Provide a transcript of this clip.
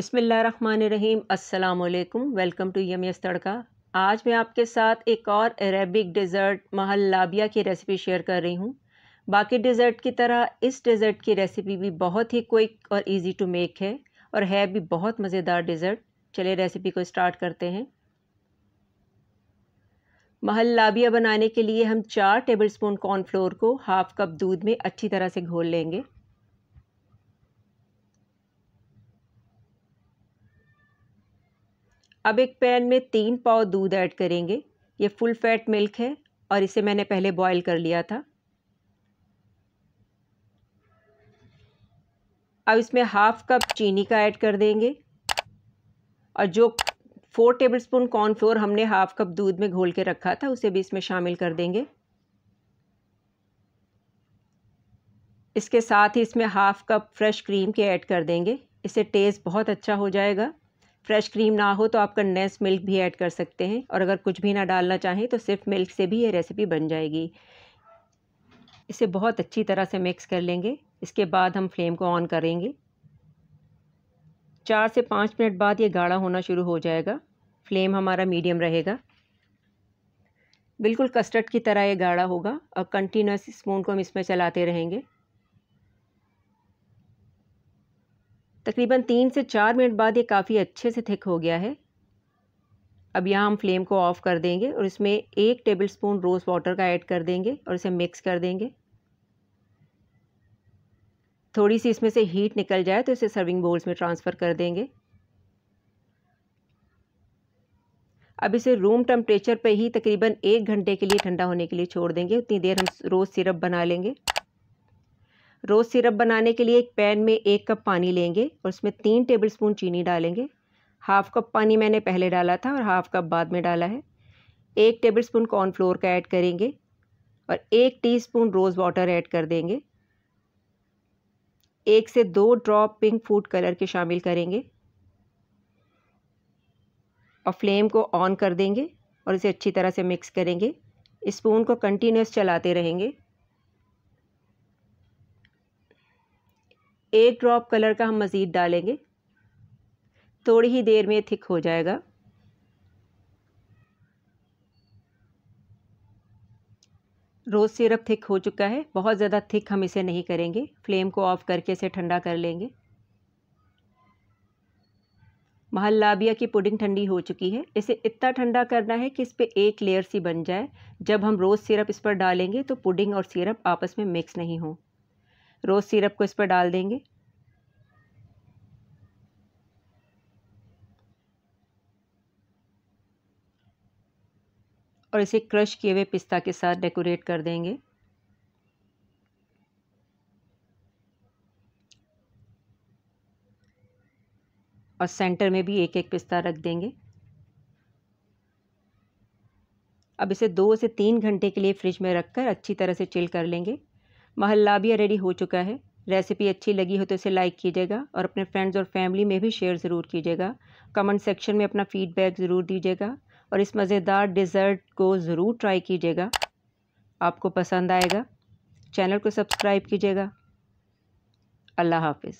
बिसमीम् अल्लाम welcome to yum yes Tadka आज मैं आपके साथ एक और अरेबिक डिज़र्ट महल लाबिया की रेसिपी शेयर कर रही हूँ बाकी डिज़र्ट की तरह इस डिज़र्ट की रेसिपी भी बहुत ही क्विक और इजी टू मेक है और है भी बहुत मज़ेदार डिज़र्ट चलिए रेसिपी को स्टार्ट करते हैं महल लाबिया बनाने के लिए हम चार टेबल स्पून कॉर्नफ्लोर को हाफ़ कप दूध में अच्छी तरह से घोल लेंगे अब एक पैन में तीन पाव दूध ऐड करेंगे ये फुल फैट मिल्क है और इसे मैंने पहले बॉईल कर लिया था अब इसमें हाफ कप चीनी का ऐड कर देंगे और जो फोर टेबलस्पून कॉर्नफ्लोर हमने हाफ कप दूध में घोल के रखा था उसे भी इसमें शामिल कर देंगे इसके साथ ही इसमें हाफ कप फ्रेश क्रीम के ऐड कर देंगे इससे टेस्ट बहुत अच्छा हो जाएगा फ्रेश क्रीम ना हो तो आप कंडेंस मिल्क भी ऐड कर सकते हैं और अगर कुछ भी ना डालना चाहें तो सिर्फ मिल्क से भी ये रेसिपी बन जाएगी इसे बहुत अच्छी तरह से मिक्स कर लेंगे इसके बाद हम फ्लेम को ऑन करेंगे चार से पाँच मिनट बाद ये गाढ़ा होना शुरू हो जाएगा फ्लेम हमारा मीडियम रहेगा बिल्कुल कस्टर्ड की तरह ये गाढ़ा होगा और कंटिन्यूस स्पून को हम इसमें चलाते रहेंगे तकरीबन तीन से चार मिनट बाद ये काफ़ी अच्छे से थिक हो गया है अब यहाँ हम फ्लेम को ऑफ़ कर देंगे और इसमें एक टेबल स्पून रोज़ वाटर का ऐड कर देंगे और इसे मिक्स कर देंगे थोड़ी सी इसमें से हीट निकल जाए तो इसे सर्विंग बोल्स में ट्रांसफ़र कर देंगे अब इसे रूम टेम्परेचर पे ही तकरीबन एक घंटे के लिए ठंडा होने के लिए छोड़ देंगे उतनी देर हम रोज़ सिरप बना लेंगे रोज़ सिरप बनाने के लिए एक पैन में एक कप पानी लेंगे और उसमें तीन टेबल स्पून चीनी डालेंगे हाफ़ कप पानी मैंने पहले डाला था और हाफ़ कप बाद में डाला है एक टेबल स्पून कॉर्नफ्लोर का ऐड करेंगे और एक टीस्पून रोज़ वाटर ऐड कर देंगे एक से दो ड्रॉप पिंक फूड कलर के शामिल करेंगे और फ्लेम को ऑन कर देंगे और इसे अच्छी तरह से मिक्स करेंगे स्पून को कंटिन्यूस चलाते रहेंगे एक ड्रॉप कलर का हम मज़ीद डालेंगे थोड़ी ही देर में थिक हो जाएगा रोज़ सिरप थिक हो चुका है बहुत ज़्यादा थिक हम इसे नहीं करेंगे फ्लेम को ऑफ़ करके इसे ठंडा कर लेंगे महल्लाबिया की पुडिंग ठंडी हो चुकी है इसे इतना ठंडा करना है कि इस पर एक लेयर सी बन जाए जब हम रोज़ सिरप इस पर डालेंगे तो पुडिंग और सिरप आपस में मिक्स नहीं हों रोज़ सिरप को इस पर डाल देंगे और इसे क्रश किए हुए पिस्ता के साथ डेकोरेट कर देंगे और सेंटर में भी एक एक पिस्ता रख देंगे अब इसे दो से तीन घंटे के लिए फ्रिज में रखकर अच्छी तरह से चिल कर लेंगे महल्ला भी रेडी हो चुका है रेसिपी अच्छी लगी हो तो इसे लाइक कीजिएगा और अपने फ्रेंड्स और फैमिली में भी शेयर ज़रूर कीजिएगा कमेंट सेक्शन में अपना फीडबैक ज़रूर दीजिएगा और इस मज़ेदार डिज़र्ट को ज़रूर ट्राई कीजिएगा आपको पसंद आएगा चैनल को सब्सक्राइब कीजिएगा अल्लाह हाफिज़